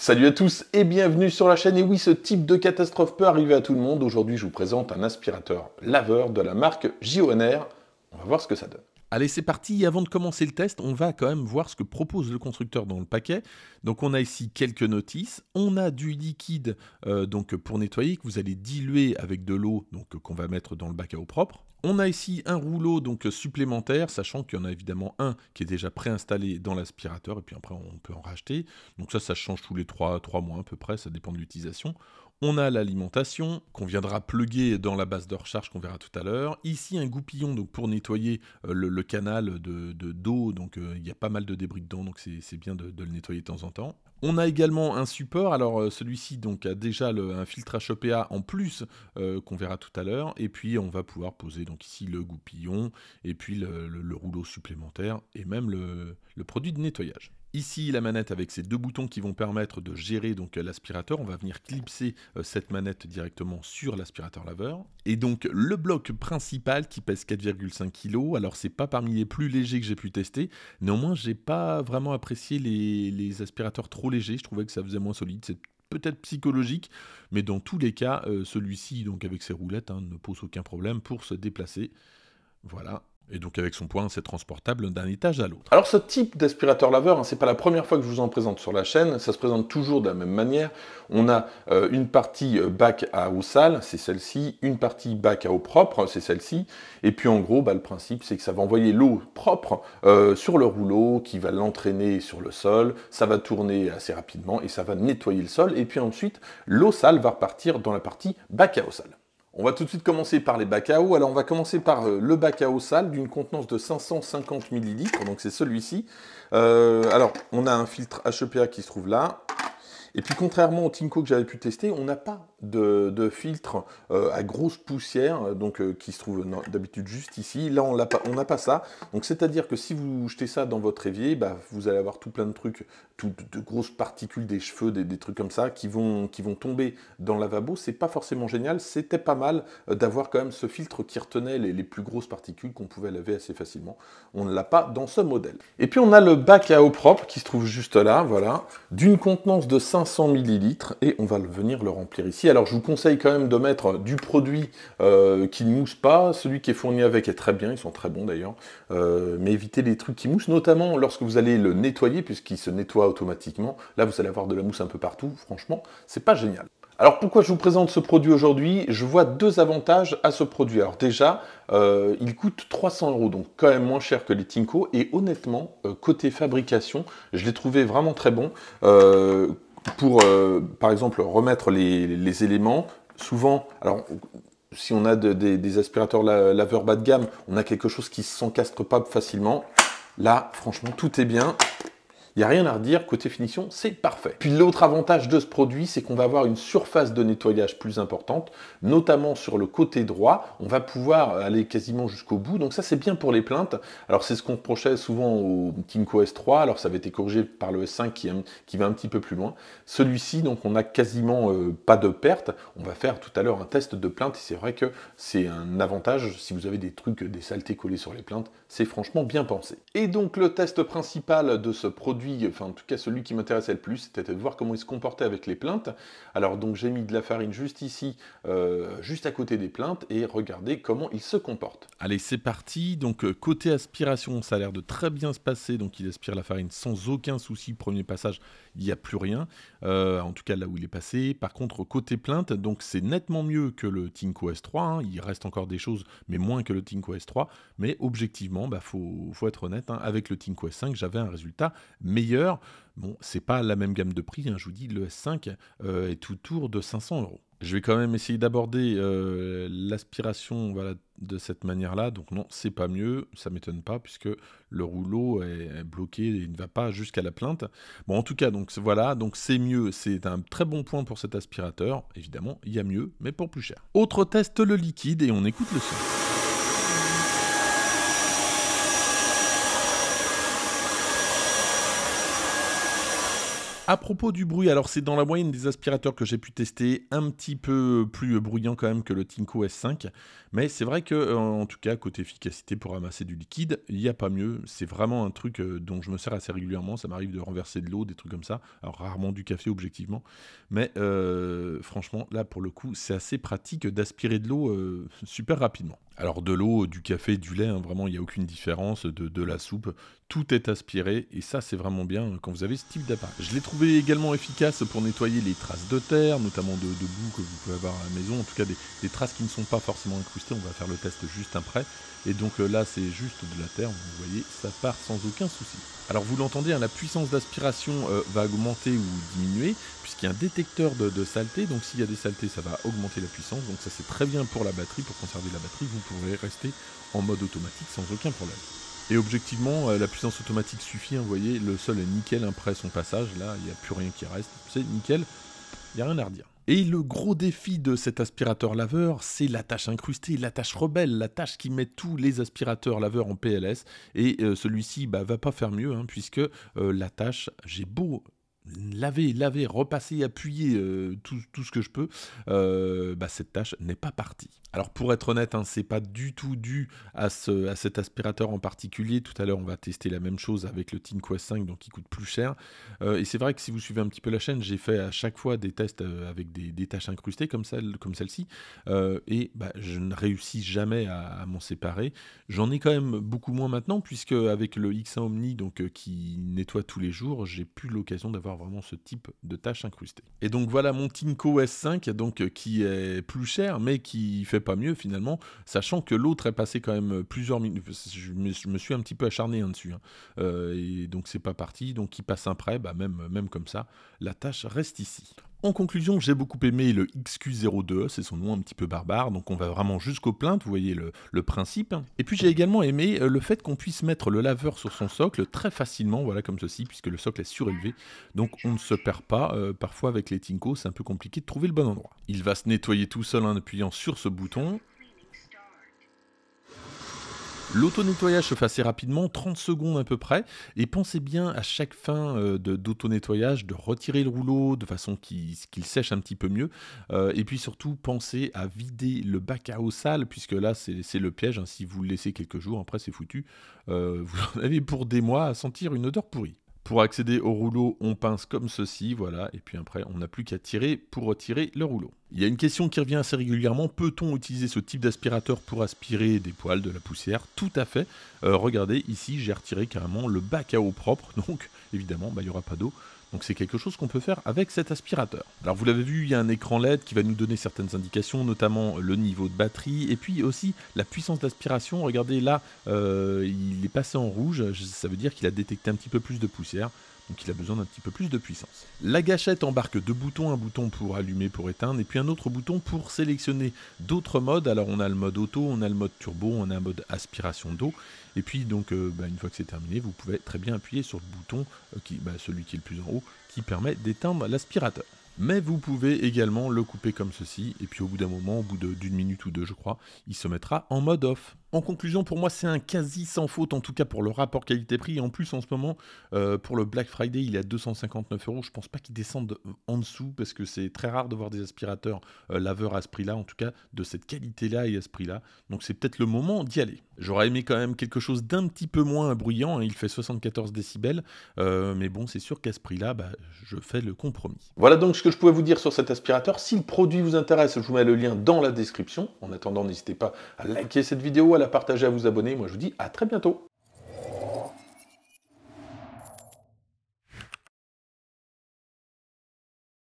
Salut à tous et bienvenue sur la chaîne. Et oui, ce type de catastrophe peut arriver à tout le monde. Aujourd'hui, je vous présente un aspirateur laveur de la marque JONR. On va voir ce que ça donne. Allez, c'est parti. Avant de commencer le test, on va quand même voir ce que propose le constructeur dans le paquet. Donc, on a ici quelques notices. On a du liquide euh, donc pour nettoyer que vous allez diluer avec de l'eau donc qu'on va mettre dans le bac à eau propre. On a ici un rouleau donc euh, supplémentaire, sachant qu'il y en a évidemment un qui est déjà préinstallé dans l'aspirateur, et puis après on peut en racheter. Donc ça, ça change tous les 3, mois à peu près, ça dépend de l'utilisation. On a l'alimentation qu'on viendra pluguer dans la base de recharge qu'on verra tout à l'heure. Ici un goupillon donc pour nettoyer euh, le, canal de d'eau, donc euh, il y a pas mal de débris dedans, donc c'est bien de, le nettoyer de temps en temps. On a également un support, alors euh, celui-ci donc a déjà un filtre HPA e en plus euh, qu'on verra tout à l'heure, et puis on va pouvoir poser donc ici le goupillon, et puis le rouleau supplémentaire, et même le, produit de nettoyage. Ici, la manette avec ces deux boutons qui vont permettre de gérer donc l'aspirateur. On va venir clipser euh, cette manette directement sur l'aspirateur laveur. Et donc, le bloc principal qui pèse 4,5 kg. Alors, c'est pas parmi les plus légers que j'ai pu tester. Néanmoins, j'ai pas vraiment apprécié les, aspirateurs trop légers. Je trouvais que ça faisait moins solide. C'est peut-être psychologique, mais dans tous les cas, euh, celui-ci, donc avec ses roulettes, hein, ne pose aucun problème pour se déplacer. Voilà, et donc avec son poing, c'est transportable d'un étage à l'autre. Alors ce type d'aspirateur laveur, ce hein, c'est pas la première fois que je vous en présente sur la chaîne, ça se présente toujours de la même manière. On a euh, une partie euh, bac à eau sale, c'est celle-ci, une partie bac à eau propre, c'est celle-ci. Et puis en gros, bah, le principe, c'est que ça va envoyer l'eau propre euh, sur le rouleau, qui va l'entraîner sur le sol, ça va tourner assez rapidement et ça va nettoyer le sol. Et puis ensuite, l'eau sale va repartir dans la partie bac à eau sale. On va tout de suite commencer par les bacs à eau. Alors, on va commencer par euh, le bac à eau sale d'une contenance de 550 ml. Donc, c'est celui-ci. Euh, alors, on a un filtre HEPA qui se trouve là. Et puis, contrairement au Tinko que j'avais pu tester, on n'a pas de, filtre euh, à grosse poussière, euh, donc euh, qui se trouve d'habitude juste ici. Là, on n'a pas, pas, ça. Donc, c'est-à-dire que si vous jetez ça dans votre évier, bah, vous allez avoir tout plein de trucs, de, grosses particules, des cheveux, des, trucs comme ça, qui vont, qui vont tomber dans le lavabo. C'est pas forcément génial. C'était pas mal d'avoir quand même ce filtre qui retenait les, les plus grosses particules qu'on pouvait laver assez facilement. On ne l'a pas dans ce modèle. Et puis, on a le bac à eau propre qui se trouve juste là, voilà, d'une contenance de 500 ml et on va venir le remplir ici alors je vous conseille quand même de mettre euh, du produit euh, qui ne mousse pas. Celui qui est fourni avec est très bien, ils sont très bons d'ailleurs. Euh, mais évitez les trucs qui moussent, notamment lorsque vous allez le nettoyer, puisqu'il se nettoie automatiquement. Là, vous allez avoir de la mousse un peu partout. Franchement, c'est pas génial. Alors pourquoi je vous présente ce produit aujourd'hui Je vois deux avantages à ce produit. Alors déjà, il coûte 300 euros, donc quand même moins cher que les Tinko. Et honnêtement, côté fabrication, je l'ai trouvé vraiment très bon pour, euh, par exemple, remettre les, éléments, souvent, alors, si on a des aspirateurs laveurs bas de gamme, on a quelque chose qui s'encastre pas facilement. Là, franchement, tout est bien. Il n'y a rien à redire, côté finition, c'est parfait. Puis l'autre avantage de ce produit, c'est qu'on va avoir une surface de nettoyage plus importante, notamment sur le côté droit. On va pouvoir aller quasiment jusqu'au bout, donc ça c'est bien pour les plaintes. Alors c'est ce qu'on reprochait souvent au Kinko S3, alors ça avait été corrigé par le S5 euh, qui, va un petit peu plus loin. Celui-ci, donc on n'a quasiment euh, pas de perte. On va faire tout à l'heure un test de plainte, et c'est vrai que c'est un avantage, si vous avez des trucs, des saletés collées sur les plaintes, c'est franchement bien pensé. Et donc le test principal de ce produit, enfin en tout cas celui qui m'intéressait le plus, c'était de voir comment il se comportait avec les plaintes. Alors donc j'ai mis de la farine juste ici, euh, juste à côté des plaintes, et regardez comment il se comporte. Allez, c'est parti. Donc euh, côté aspiration, ça a l'air de très bien se passer. Donc il aspire la farine sans aucun souci. Premier passage, il n'y a plus rien. Euh, en tout cas là où il est passé. Par contre, côté plainte, donc c'est nettement mieux que le Tinko S3. Hein. Il reste encore des choses, mais moins que le Tinko S3. Mais objectivement, bah, faut, être honnête, hein. avec le Tinko S5, j'avais un résultat meilleur. Bon, c'est pas la même gamme de prix, hein, je vous dis, le S5 euh, est autour de 500 euros. Je vais quand même essayer d'aborder euh, l'aspiration de cette manière-là. Donc non, c'est pas mieux, ça m'étonne pas, puisque le rouleau est bloqué et il ne va pas jusqu'à la plainte. Bon, en tout cas, donc voilà, donc c'est mieux, c'est un très bon point pour cet aspirateur. Évidemment, il y a mieux, mais pour plus cher. Autre test, le liquide, et on écoute le son. À propos du bruit, alors c'est dans la moyenne des aspirateurs que j'ai pu tester, un petit peu plus bruyant quand même que le Tinko S5, mais c'est vrai que euh, en tout cas côté efficacité pour ramasser du liquide, il n'y a pas mieux. C'est vraiment un truc euh, dont je me sers assez régulièrement. Ça m'arrive de renverser de l'eau, des trucs comme ça. Alors rarement du café objectivement, mais euh, franchement là pour le coup c'est assez pratique d'aspirer de l'eau super rapidement. Alors de l'eau, du café, du lait, hein, vraiment, il n'y a aucune différence, de, la soupe, tout est aspiré, et ça c'est vraiment bien hein, quand vous avez ce type d'appareil. Je l'ai trouvé également efficace pour nettoyer les traces de terre, notamment de, boue que vous pouvez avoir à la maison, en tout cas des, traces qui ne sont pas forcément incrustées, on va faire le test juste après. Et donc euh, là c'est juste de la terre, vous voyez, ça part sans aucun souci. Alors vous l'entendez, hein, la puissance d'aspiration euh, va augmenter ou diminuer, puisqu'il y a un détecteur de, saleté, donc s'il y a des saletés ça va augmenter la puissance, donc ça c'est très bien pour la batterie, pour conserver la batterie, rester en mode automatique sans aucun problème. Et objectivement, euh, la puissance automatique suffit, hein, vous voyez, le sol est nickel après son passage, là, il n'y a plus rien qui reste, c'est nickel, il n'y a rien à redire. Et le gros défi de cet aspirateur laveur, c'est la tâche incrustée, la tâche rebelle, la tâche qui met tous les aspirateurs laveurs en PLS. Et euh, celui-ci bah, va pas faire mieux, hein, puisque euh, la tâche, j'ai beau laver, laver, repasser, appuyer euh, tout, ce que je peux, euh, bah, cette tâche n'est pas partie. Alors pour être honnête, hein, c'est pas du tout dû à, ce, à cet aspirateur en particulier. Tout à l'heure, on va tester la même chose avec le Team Quest 5, donc qui coûte plus cher. Euh, et c'est vrai que si vous suivez un petit peu la chaîne, j'ai fait à chaque fois des tests avec des, tâches incrustées comme celle-ci, comme celle et bah, je ne réussis jamais à, m'en séparer. J'en ai quand même beaucoup moins maintenant, puisque avec le X1 Omni, donc qui nettoie tous les jours, j'ai plus l'occasion d'avoir vraiment ce type de tâche incrustée. Et donc voilà mon Tinko S5 donc, euh, qui est plus cher mais qui fait pas mieux finalement, sachant que l'autre est passé quand même plusieurs minutes. Je me, suis un petit peu acharné hein, dessus. Hein. Euh, et donc c'est pas parti. Donc qui passe un prêt, bah, même, même comme ça, la tâche reste ici. En conclusion, j'ai beaucoup aimé le XQ02, c'est son nom un petit peu barbare, donc on va vraiment jusqu'aux plaintes, vous voyez le, principe. Et puis j'ai également aimé euh, le fait qu'on puisse mettre le laveur sur son socle très facilement, voilà comme ceci, puisque le socle est surélevé, donc on ne se perd pas. Euh, parfois avec les Tinko, c'est un peu compliqué de trouver le bon endroit. Il va se nettoyer tout seul en appuyant sur ce bouton, L'auto-nettoyage se fait assez rapidement, 30 secondes à peu près, et pensez bien à chaque fin euh, d'auto-nettoyage de, retirer le rouleau de façon qu'il sèche un petit peu mieux, euh, et puis surtout pensez à vider le bac à eau sale, puisque là c'est le piège, hein. si vous le laissez quelques jours, après c'est foutu, euh, vous en avez pour des mois à sentir une odeur pourrie. Pour accéder au rouleau, on pince comme ceci, voilà, et puis après on n'a plus qu'à tirer pour retirer le rouleau. Il y a une question qui revient assez régulièrement, peut-on utiliser ce type d'aspirateur pour aspirer des poils, de la poussière Tout à fait, euh, regardez ici j'ai retiré carrément le bac à eau propre, donc évidemment bah, il n'y aura pas d'eau, donc c'est quelque chose qu'on peut faire avec cet aspirateur. Alors vous l'avez vu, il y a un écran LED qui va nous donner certaines indications, notamment le niveau de batterie et puis aussi la puissance d'aspiration. Regardez là, euh, il est passé en rouge, ça veut dire qu'il a détecté un petit peu plus de poussière donc il a besoin d'un petit peu plus de puissance. La gâchette embarque deux boutons, un bouton pour allumer, pour éteindre, et puis un autre bouton pour sélectionner d'autres modes. Alors on a le mode auto, on a le mode turbo, on a un mode aspiration d'eau, et puis donc euh, bah, une fois que c'est terminé, vous pouvez très bien appuyer sur le bouton, euh, qui, bah, celui qui est le plus en haut, qui permet d'éteindre l'aspirateur. Mais vous pouvez également le couper comme ceci, et puis au bout d'un moment, au bout d'une minute ou deux je crois, il se mettra en mode off. En conclusion, pour moi, c'est un quasi sans faute, en tout cas pour le rapport qualité-prix. En plus, en ce moment, euh, pour le Black Friday, il est à 259 euros. Je pense pas qu'il descende en dessous parce que c'est très rare de voir des aspirateurs euh, laveurs à ce prix-là, en tout cas de cette qualité-là et à ce prix-là. Donc, c'est peut-être le moment d'y aller. J'aurais aimé quand même quelque chose d'un petit peu moins bruyant. Hein. Il fait 74 décibels, euh, mais bon, c'est sûr qu'à ce prix-là, bah, je fais le compromis. Voilà donc ce que je pouvais vous dire sur cet aspirateur. Si le produit vous intéresse, je vous mets le lien dans la description. En attendant, n'hésitez pas à liker cette vidéo, à partager, à vous abonner. Moi, je vous dis à très bientôt.